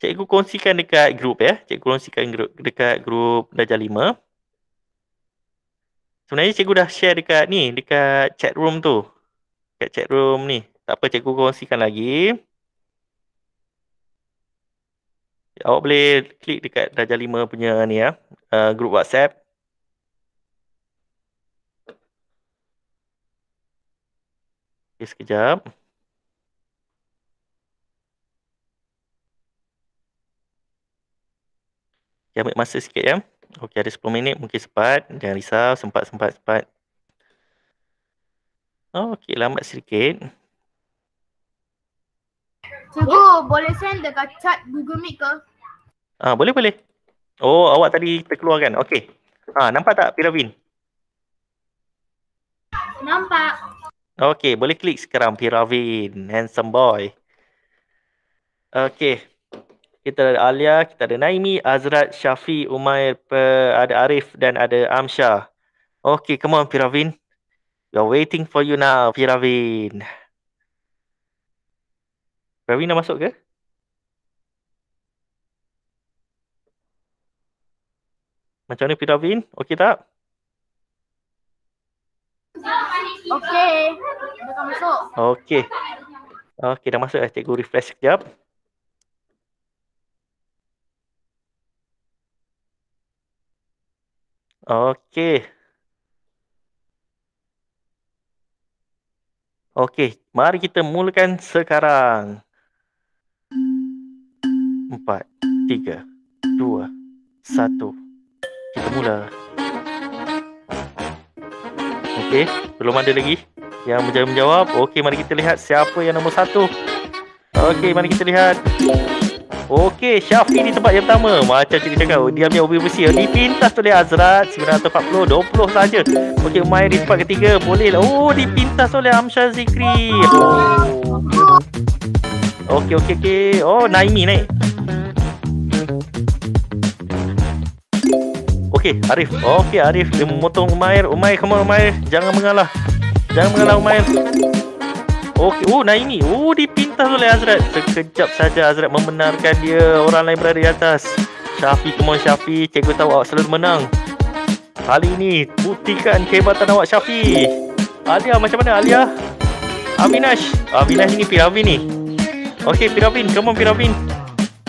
Cikgu kongsikan dekat grup ya. Cikgu kongsikan grup dekat grup darjah lima. Sebenarnya cikgu dah share dekat ni, dekat chat room tu. Dekat chat room ni. Tak apa cikgu kongsikan lagi. Awak boleh klik dekat darjah lima punya ni ya, uh, grup WhatsApp. Okay, sekejap. Okay, ambil masa sikit ya. Okey ada 10 minit. Mungkin sempat. Jangan risau. Sempat, sempat, sempat. Okey lambat sedikit. Oh, boleh send dekat chat Google Meet ke? Ah, boleh, boleh. Oh, awak tadi terkeluar kan? Okay. Ah, nampak tak Piravin? Nampak. Okey boleh klik sekarang Piravin. Handsome boy. Okey kita ada Alia, kita ada Naimi, Azrat, Syafi, Umair, ada Arif dan ada Amsha. Okay, come on Piravin. We are waiting for you now, Piravin. Piravin dah masuk ke? Macam mana Piravin? Okay tak? Okay. Okay. Okay, dah masuk eh. Cikgu refresh sekejap. Okay. Okey. Okey, mari kita mulakan sekarang. Empat, tiga, dua, satu. Kita mula. Okey, belum ada lagi yang menjawab. Okey, mari kita lihat siapa yang nombor satu. Okey, mari kita lihat. Okey, Syafi di tempat yang pertama. Macam cikgu cakap, dia ambil obi besi. Ini pintas oleh Azrat. 940, 20 saja. Okey, Mai di tempat ketiga. Boleh lah. Oh, dipintas oleh Amsha Zikri. Oh. Okey, okey, okey. Oh, Naimi naik. Okey, Arif. Okey, Arif. Dia memotong Umair. Umair, kamu Umair. Jangan mengalah. Jangan mengalah, Umair. Okey, oh, oh nah ini, Oh dipintas oleh Azrat. Sekejap saja Azrat membenarkan dia. Orang lain berada di atas. Syafi, come on Syafi. Cikgu tahu awak selalu menang. Kali ini buktikan kehebatan awak Syafi. Alia macam mana Alia? Aminash. Aminash ini Piravin ni. Okey, Piravin, come on Piravin.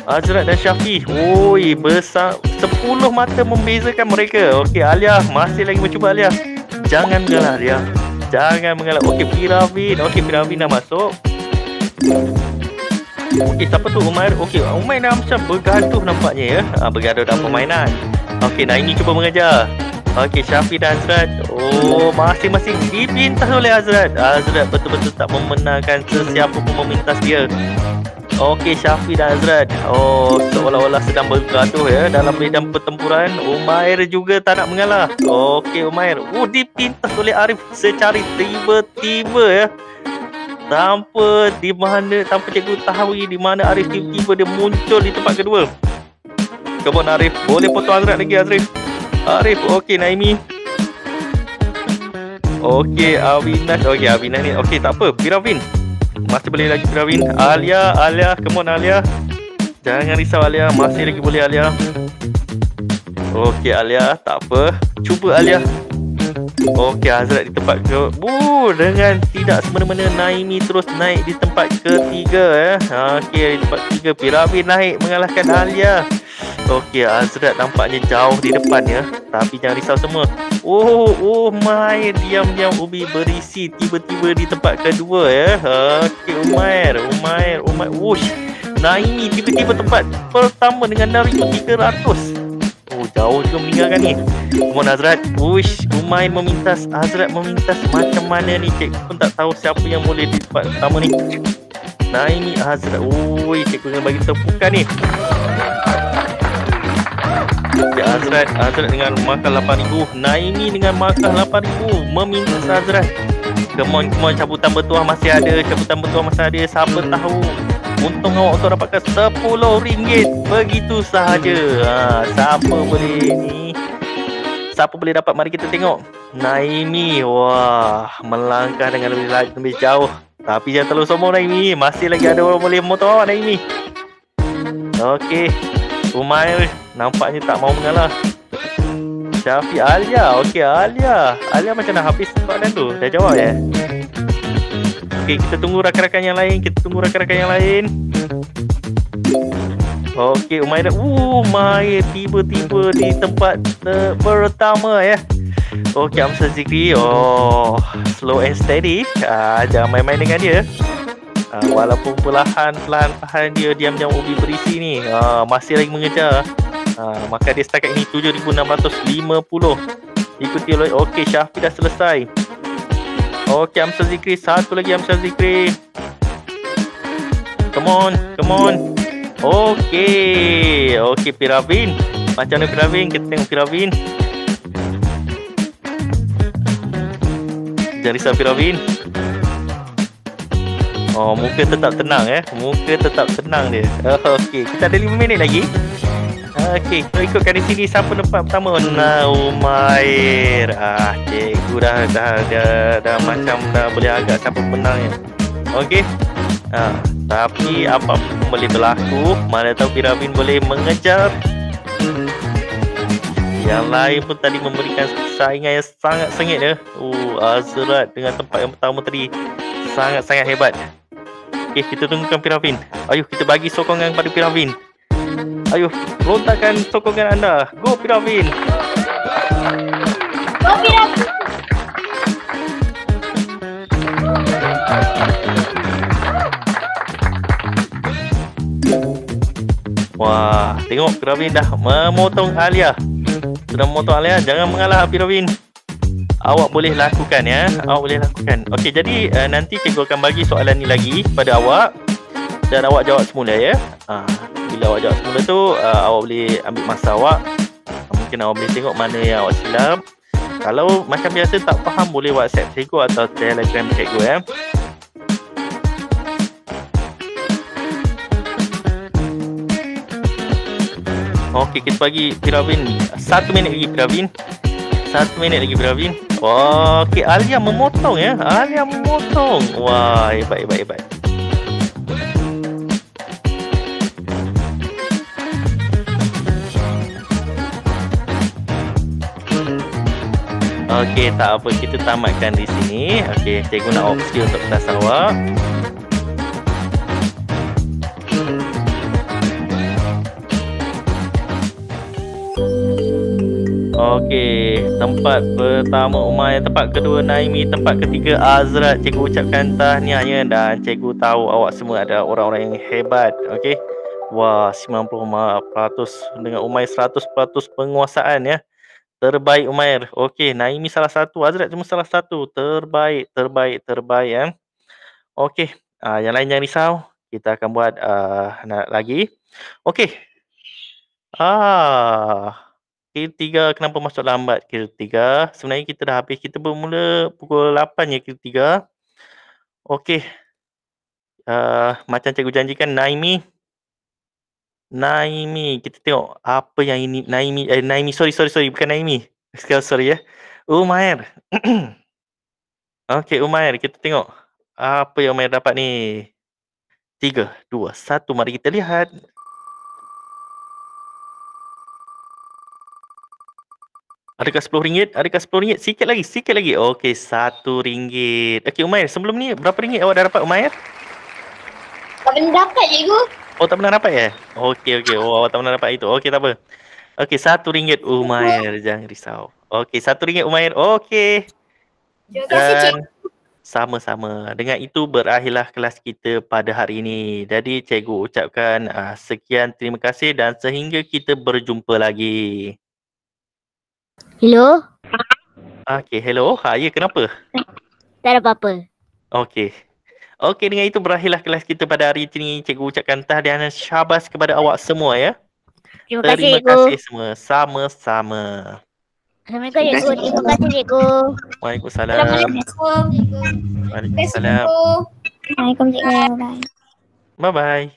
Azrat dan Syafi. Woi, besar Sepuluh mata membezakan mereka. Okey, Alia masih lagi mencuba Alia. Jangan gelar Alia. Jangan mengalah. Okey, Piravin. Okey, Piravin dah masuk. Okey, siapa tu Umair? Okey, Umair dah macam bergaduh nampaknya ya. Ha, bergaduh dalam permainan. Okey, ini cuba mengejar. Okey, Syafi dan Azrat. Oh, masing-masing dipintas oleh Azrat. Azrat betul-betul tak memenangkan sesiapa pun memintas dia. Okey Syafi dan Azrat. Oh seolah-olah sedang bergaduh ya dalam medan pertempuran. Umair juga tak nak mengalah. Okey Umair. Oh dipintas oleh Arif secara tiba-tiba ya. Tanpa di mana tanpa cikgu tahu di mana Arif tiba-tiba dia muncul di tempat kedua. Kebon Arif boleh potong Azrat lagi Azrif. Arif okey Naimi. Okey Avinash okey Avinash ni okey tak apa Biravin. Masih boleh lagi kerawin Alia, Alia, come on Alia Jangan risau Alia, masih lagi boleh Alia Okey Alia, tak apa Cuba Alia Okey Hazrat di tempat ke Woo, Dengan tidak semena-mena Naimi terus naik di tempat ketiga eh. Okey di tempat ketiga Piramin naik mengalahkan Alia Okey Hazrat nampaknya jauh di depan ya Tapi jangan risau semua Oh, oh my, diam-diam Ubi berisi tiba-tiba di tempat kedua ya. Ha, okay, Umair, Umair, Umair. Wush, Naimi tiba-tiba tempat pertama dengan 300. Oh, jauh juga meninggalkan ni. Umar on, Azrat. Wush, Umair memintas. Azrat memintas macam mana ni? Cikgu pun tak tahu siapa yang boleh di tempat pertama ni. Naimi Azrat. Oh, cikgu kena bagi tepukan ni. Si ya, Azrat Azrat dengan markah 8000 Naimi dengan markah 8000 Meminta Azrat Come on, come on Cabutan bertuah masih ada Cabutan bertuah masih ada Siapa tahu Untung awak untuk dapatkan RM10 Begitu sahaja ha, Siapa boleh ni Siapa boleh dapat Mari kita tengok Naimi Wah Melangkah dengan lebih, lebih jauh Tapi jangan terlalu sombong Naimi Masih lagi ada orang boleh Motor awak Naimi Okey Umay nampaknya tak mau mengalah. Syafi Alia. Okey Alia. Alia macam dah habis dan tu. Dah jawab ya. Eh? Okey kita tunggu rakan-rakan yang lain. Kita tunggu rakan-rakan yang lain. Okey Umay dah. Umay tiba-tiba di tempat ter- pertama ya. Eh? Okey Amsa Zikri. Oh slow and steady. Ah, jangan main-main dengan dia uh, walaupun perlahan-perlahan dia diam-diam ubi berisi ni uh, masih lagi mengejar uh, maka dia setakat ini 7650 ikuti oleh ok Syafi dah selesai ok Amsal Zikri satu lagi Amsal Zikri come on come on ok ok Piravin macam mana Piravin kita tengok Piravin Jarisan Piravin Oh, muka tetap tenang eh. Muka tetap tenang dia. Oh, okey, kita ada 5 minit lagi. Okey, kita ikutkan di sini siapa tempat pertama. Nah, Umair. Ah, cikgu dah dah dah, dah, dah hmm. macam dah boleh agak siapa menang ya. Okey. Ah, tapi apa pun boleh berlaku. Mana tahu Piramin boleh mengejar. Yang lain pun tadi memberikan saingan yang sangat sengit ya. Uh, Azrat dengan tempat yang pertama tadi sangat-sangat hebat. Okey, eh, kita tunggukan Piravin. Ayuh, kita bagi sokongan kepada Piravin. Ayuh, lontarkan sokongan anda. Go Piravin. Go Piravin. Wah, tengok Piravin dah memotong Alia. Sudah memotong Alia, jangan mengalah Piravin. Piravin awak boleh lakukan ya awak boleh lakukan okey jadi uh, nanti cikgu akan bagi soalan ni lagi pada awak dan awak jawab semula ya ha, bila awak jawab semula tu uh, awak boleh ambil masa awak mungkin awak boleh tengok mana yang awak silap kalau macam biasa tak faham boleh WhatsApp cikgu atau Telegram cikgu ya Okey, kita bagi Piravin satu minit lagi Piravin. Satu minit lagi Bravin. Wah, okay, Alia memotong ya. Alia memotong. Wah, hebat, hebat, hebat. Okey, tak apa. Kita tamatkan di sini. Okey, cikgu nak opsi untuk kelas awak. Okey, tempat pertama Umay, tempat kedua Naimi, tempat ketiga Azrat. Cikgu ucapkan tahniahnya dan cikgu tahu awak semua ada orang-orang yang hebat. Okey. Wah, 90% dengan Umay 100% penguasaan ya. Terbaik Umair. Okey, Naimi salah satu, Azrat cuma salah satu. Terbaik, terbaik, terbaik ya. Okey, uh, yang lain jangan risau. Kita akan buat uh, nak lagi. Okey. Ah. Kira tiga, kenapa masuk lambat Kira tiga. sebenarnya kita dah habis kita bermula pukul lapan ya Kira tiga. okey uh, macam cikgu janjikan Naimi Naimi kita tengok apa yang ini Naimi eh Naimi sorry sorry sorry bukan Naimi sekali sorry ya Umair *clears throat* okey Umair kita tengok apa yang Umair dapat ni Tiga, dua, satu. Mari kita lihat. Adakah sepuluh ringgit? Adakah sepuluh ringgit? Sikit lagi, sikit lagi. Okey, satu ringgit. Okey, Umair, sebelum ni berapa ringgit awak dah dapat, Umair? Tak pernah dapat, cikgu. Oh, tak pernah dapat ya? Okey, okey. Oh, awak tak pernah dapat itu. Okey, tak apa. Okey, satu ringgit, Umair. Jangan risau. Okey, satu ringgit, Umair. Okey. Dan sama-sama. Dengan itu berakhirlah kelas kita pada hari ini. Jadi cikgu ucapkan uh, sekian terima kasih dan sehingga kita berjumpa lagi. Hello? Ah, okay, hello. Ha, ya, kenapa? tak ada apa-apa. Okay. Okay, dengan itu berakhirlah kelas kita pada hari ini. Cikgu ucapkan tahdian dan syabas kepada awak semua ya. Terima, kasih, Terima kasih semua. Sama-sama. Assalamualaikum, Cikgu. Terima kasih, Cikgu. Waalaikumsalam. Waalaikumsalam. Waalaikumsalam. Waalaikumsalam. Waalaikumsalam. bye Bye-bye.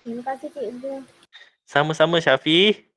Terima kasih cikgu. Sama-sama Syafiq.